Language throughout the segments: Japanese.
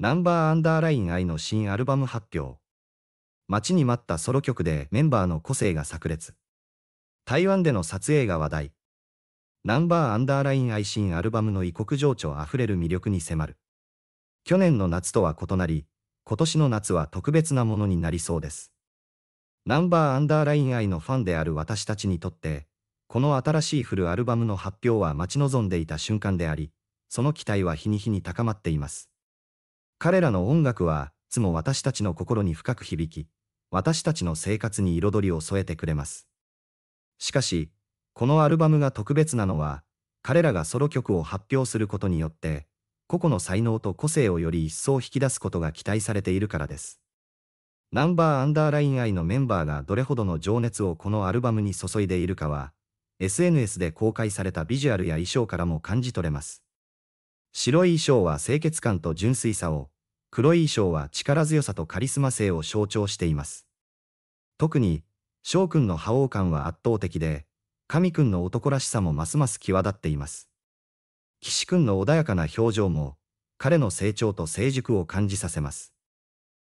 ナンバーアンダーライン愛の新アルバム発表。待ちに待ったソロ曲でメンバーの個性が炸裂。台湾での撮影が話題。ナンバーアンダーライン愛新アルバムの異国情緒あふれる魅力に迫る。去年の夏とは異なり、今年の夏は特別なものになりそうです。ナンバーアンダーライン愛のファンである私たちにとって、この新しいフルアルバムの発表は待ち望んでいた瞬間であり、その期待は日に日に高まっています。彼らの音楽は、いつも私たちの心に深く響き、私たちの生活に彩りを添えてくれます。しかし、このアルバムが特別なのは、彼らがソロ曲を発表することによって、個々の才能と個性をより一層引き出すことが期待されているからです。ナンバーアンダーライン愛のメンバーがどれほどの情熱をこのアルバムに注いでいるかは、SNS で公開されたビジュアルや衣装からも感じ取れます。白い衣装は清潔感と純粋さを、黒い衣装は力強さとカリスマ性を象徴しています。特に、翔くんの覇王感は圧倒的で、神くんの男らしさもますます際立っています。岸くんの穏やかな表情も、彼の成長と成熟を感じさせます。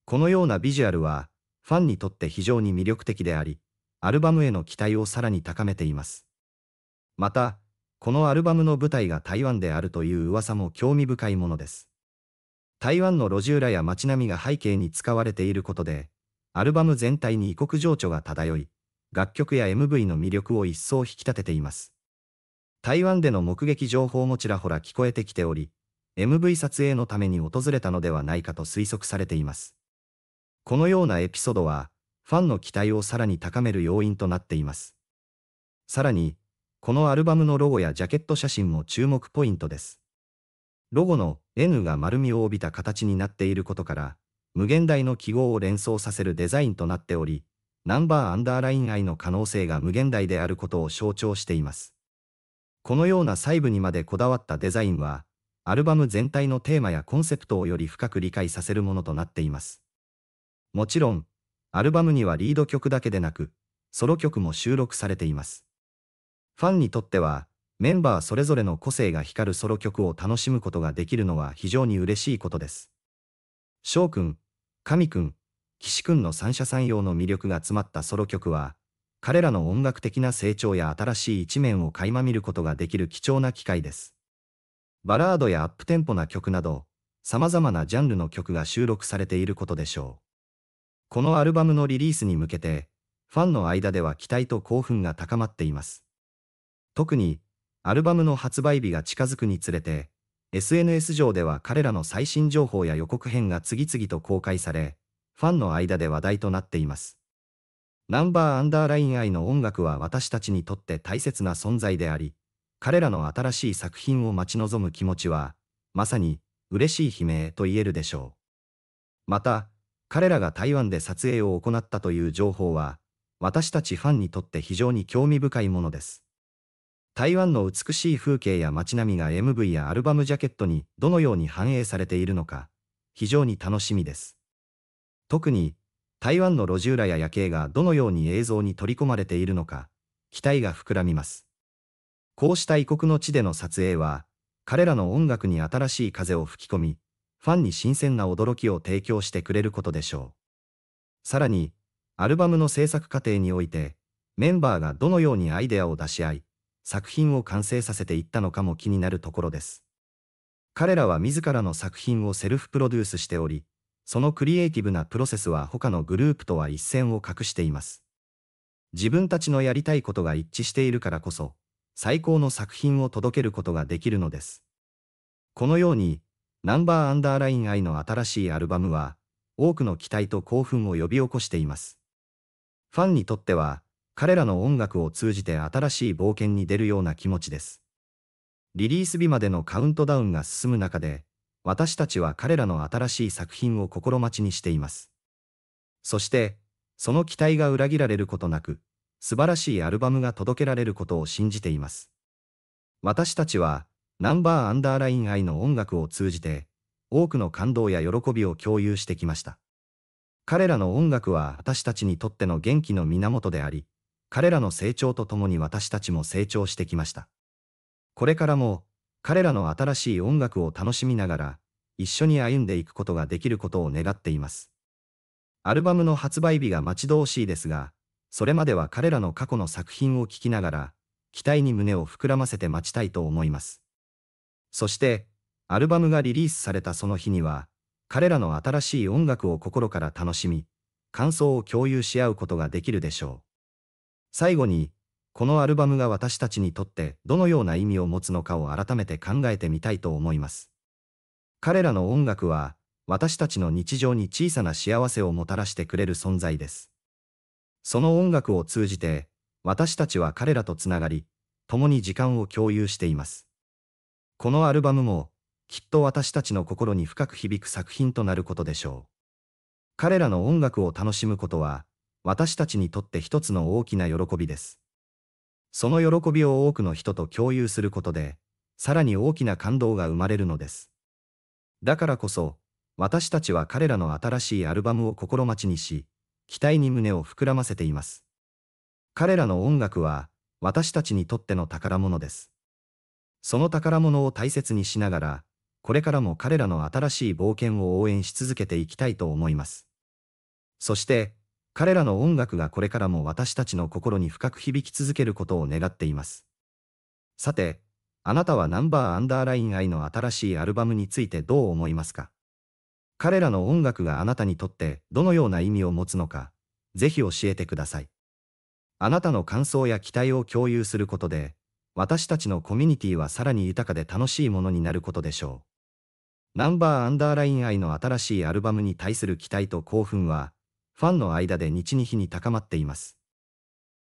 このようなビジュアルは、ファンにとって非常に魅力的であり、アルバムへの期待をさらに高めています。また、このアルバムの舞台が台湾であるという噂も興味深いものです。台湾の路地裏や街並みが背景に使われていることで、アルバム全体に異国情緒が漂い、楽曲や MV の魅力を一層引き立てています。台湾での目撃情報もちらほら聞こえてきており、MV 撮影のために訪れたのではないかと推測されています。このようなエピソードは、ファンの期待をさらに高める要因となっています。さらに、このアルバムのロゴやジャケット写真も注目ポイントです。ロゴの N が丸みを帯びた形になっていることから、無限大の記号を連想させるデザインとなっており、ナンバーアンダーライン愛の可能性が無限大であることを象徴しています。このような細部にまでこだわったデザインは、アルバム全体のテーマやコンセプトをより深く理解させるものとなっています。もちろん、アルバムにはリード曲だけでなく、ソロ曲も収録されています。ファンにとっては、メンバーそれぞれの個性が光るソロ曲を楽しむことができるのは非常に嬉しいことです。翔くん、神くん、岸くんの三者三様の魅力が詰まったソロ曲は、彼らの音楽的な成長や新しい一面を垣間見ることができる貴重な機会です。バラードやアップテンポな曲など、様々なジャンルの曲が収録されていることでしょう。このアルバムのリリースに向けて、ファンの間では期待と興奮が高まっています。特に、アルバムの発売日が近づくにつれて、SNS 上では彼らの最新情報や予告編が次々と公開され、ファンの間で話題となっています。ナンバーアンダーライン愛の音楽は私たちにとって大切な存在であり、彼らの新しい作品を待ち望む気持ちは、まさに、嬉しい悲鳴と言えるでしょう。また、彼らが台湾で撮影を行ったという情報は、私たちファンにとって非常に興味深いものです。台湾の美しい風景や街並みが MV やアルバムジャケットにどのように反映されているのか、非常に楽しみです。特に、台湾の路地裏や夜景がどのように映像に取り込まれているのか、期待が膨らみます。こうした異国の地での撮影は、彼らの音楽に新しい風を吹き込み、ファンに新鮮な驚きを提供してくれることでしょう。さらに、アルバムの制作過程において、メンバーがどのようにアイデアを出し合い、作品を完成させていったのかも気になるところです。彼らは自らの作品をセルフプロデュースしており、そのクリエイティブなプロセスは他のグループとは一線を画しています。自分たちのやりたいことが一致しているからこそ、最高の作品を届けることができるのです。このように、ナンバーアンダーライン愛の新しいアルバムは、多くの期待と興奮を呼び起こしています。ファンにとっては、彼らの音楽を通じて新しい冒険に出るような気持ちです。リリース日までのカウントダウンが進む中で、私たちは彼らの新しい作品を心待ちにしています。そして、その期待が裏切られることなく、素晴らしいアルバムが届けられることを信じています。私たちは、ナンバーアンダーライン愛の音楽を通じて、多くの感動や喜びを共有してきました。彼らの音楽は私たちにとっての元気の源であり、彼らの成長とともに私たちも成長してきました。これからも、彼らの新しい音楽を楽しみながら、一緒に歩んでいくことができることを願っています。アルバムの発売日が待ち遠しいですが、それまでは彼らの過去の作品を聴きながら、期待に胸を膨らませて待ちたいと思います。そして、アルバムがリリースされたその日には、彼らの新しい音楽を心から楽しみ、感想を共有し合うことができるでしょう。最後に、このアルバムが私たちにとってどのような意味を持つのかを改めて考えてみたいと思います。彼らの音楽は、私たちの日常に小さな幸せをもたらしてくれる存在です。その音楽を通じて、私たちは彼らとつながり、共に時間を共有しています。このアルバムも、きっと私たちの心に深く響く作品となることでしょう。彼らの音楽を楽しむことは、私たちにとって一つの大きな喜びです。その喜びを多くの人と共有することで、さらに大きな感動が生まれるのです。だからこそ、私たちは彼らの新しいアルバムを心待ちにし、期待に胸を膨らませています。彼らの音楽は、私たちにとっての宝物です。その宝物を大切にしながら、これからも彼らの新しい冒険を応援し続けていきたいと思います。そして、彼らの音楽がこれからも私たちの心に深く響き続けることを願っています。さて、あなたはナンバーアンダーライン愛の新しいアルバムについてどう思いますか彼らの音楽があなたにとってどのような意味を持つのか、ぜひ教えてください。あなたの感想や期待を共有することで、私たちのコミュニティはさらに豊かで楽しいものになることでしょう。ナンバーアンダーライン愛の新しいアルバムに対する期待と興奮は、ファンの間で日に日に高まっています。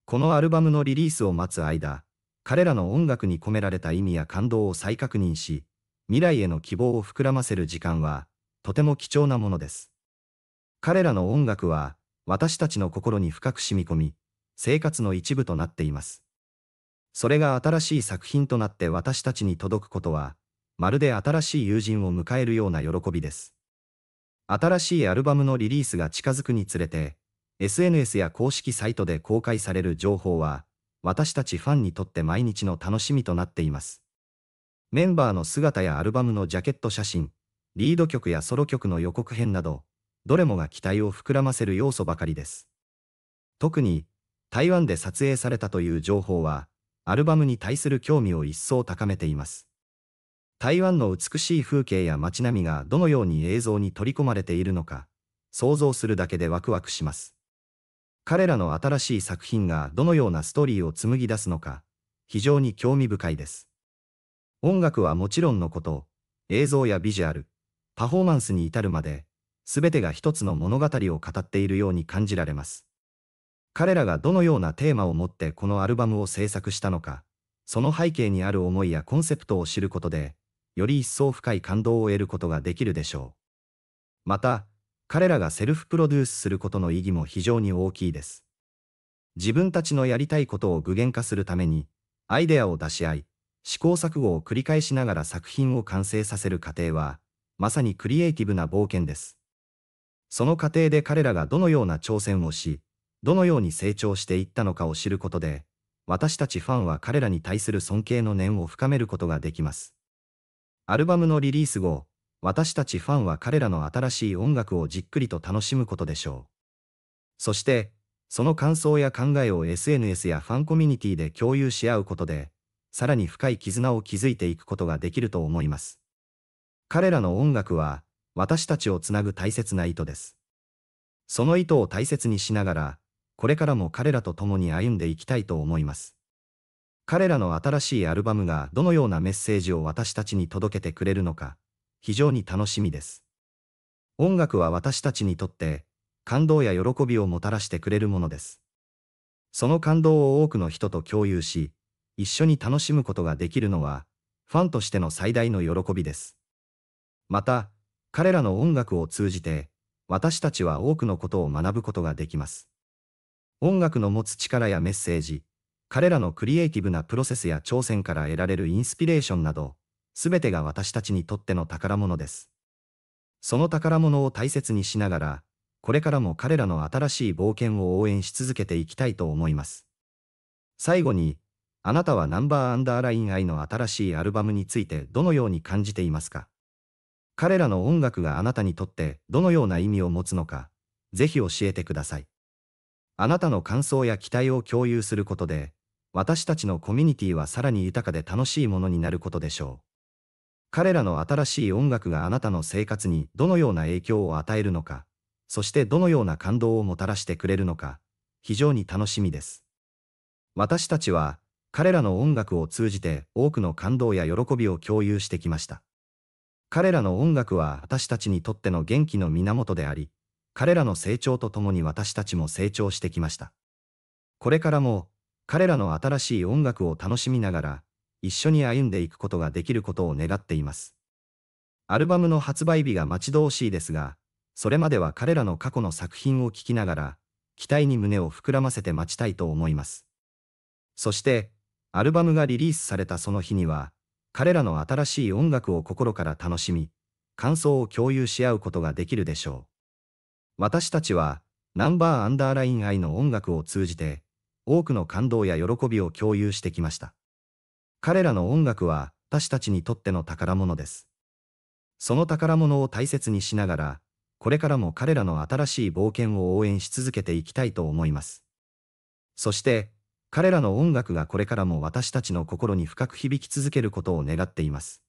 このアルバムのリリースを待つ間、彼らの音楽に込められた意味や感動を再確認し、未来への希望を膨らませる時間は、とても貴重なものです。彼らの音楽は、私たちの心に深く染み込み、生活の一部となっています。それが新しい作品となって私たちに届くことは、まるで新しい友人を迎えるような喜びです。新しいアルバムのリリースが近づくにつれて、SNS や公式サイトで公開される情報は、私たちファンにとって毎日の楽しみとなっています。メンバーの姿やアルバムのジャケット写真、リード曲やソロ曲の予告編など、どれもが期待を膨らませる要素ばかりです。特に、台湾で撮影されたという情報は、アルバムに対する興味を一層高めています。台湾の美しい風景や街並みがどのように映像に取り込まれているのか、想像するだけでワクワクします。彼らの新しい作品がどのようなストーリーを紡ぎ出すのか、非常に興味深いです。音楽はもちろんのこと、映像やビジュアル、パフォーマンスに至るまで、すべてが一つの物語を語っているように感じられます。彼らがどのようなテーマを持ってこのアルバムを制作したのか、その背景にある思いやコンセプトを知ることで、より一層深い感動を得ることができるでしょう。また、彼らがセルフプロデュースすることの意義も非常に大きいです。自分たちのやりたいことを具現化するために、アイデアを出し合い、試行錯誤を繰り返しながら作品を完成させる過程は、まさにクリエイティブな冒険です。その過程で彼らがどのような挑戦をし、どのように成長していったのかを知ることで、私たちファンは彼らに対する尊敬の念を深めることができます。アルバムのリリース後、私たちファンは彼らの新しい音楽をじっくりと楽しむことでしょう。そして、その感想や考えを SNS やファンコミュニティで共有し合うことで、さらに深い絆を築いていくことができると思います。彼らの音楽は、私たちをつなぐ大切な意図です。その意図を大切にしながら、これからも彼らと共に歩んでいきたいと思います。彼らの新しいアルバムがどのようなメッセージを私たちに届けてくれるのか、非常に楽しみです。音楽は私たちにとって、感動や喜びをもたらしてくれるものです。その感動を多くの人と共有し、一緒に楽しむことができるのは、ファンとしての最大の喜びです。また、彼らの音楽を通じて、私たちは多くのことを学ぶことができます。音楽の持つ力やメッセージ、彼らのクリエイティブなプロセスや挑戦から得られるインスピレーションなど、すべてが私たちにとっての宝物です。その宝物を大切にしながら、これからも彼らの新しい冒険を応援し続けていきたいと思います。最後に、あなたはナンバーアンダーライン愛の新しいアルバムについてどのように感じていますか彼らの音楽があなたにとってどのような意味を持つのか、ぜひ教えてください。あなたの感想や期待を共有することで、私たちのコミュニティはさらに豊かで楽しいものになることでしょう。彼らの新しい音楽があなたの生活にどのような影響を与えるのか、そしてどのような感動をもたらしてくれるのか、非常に楽しみです。私たちは、彼らの音楽を通じて多くの感動や喜びを共有してきました。彼らの音楽は私たちにとっての元気の源であり、彼らの成長とともに私たちも成長してきました。これからも彼らの新しい音楽を楽しみながら、一緒に歩んでいくことができることを願っています。アルバムの発売日が待ち遠しいですが、それまでは彼らの過去の作品を聴きながら、期待に胸を膨らませて待ちたいと思います。そして、アルバムがリリースされたその日には、彼らの新しい音楽を心から楽しみ、感想を共有し合うことができるでしょう。私たちは、ナンバーアンダーライン愛の音楽を通じて、多くの感動や喜びを共有してきました。彼らの音楽は私たちにとっての宝物です。その宝物を大切にしながら、これからも彼らの新しい冒険を応援し続けていきたいと思います。そして、彼らの音楽がこれからも私たちの心に深く響き続けることを願っています。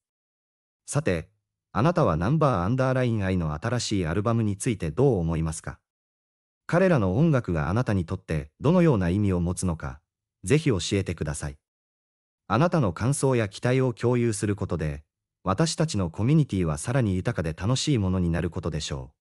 さて、あなたはナンバーアンダーライン愛の新しいアルバムについてどう思いますか彼らの音楽があなたにとってどのような意味を持つのか、ぜひ教えてください。あなたの感想や期待を共有することで、私たちのコミュニティはさらに豊かで楽しいものになることでしょう。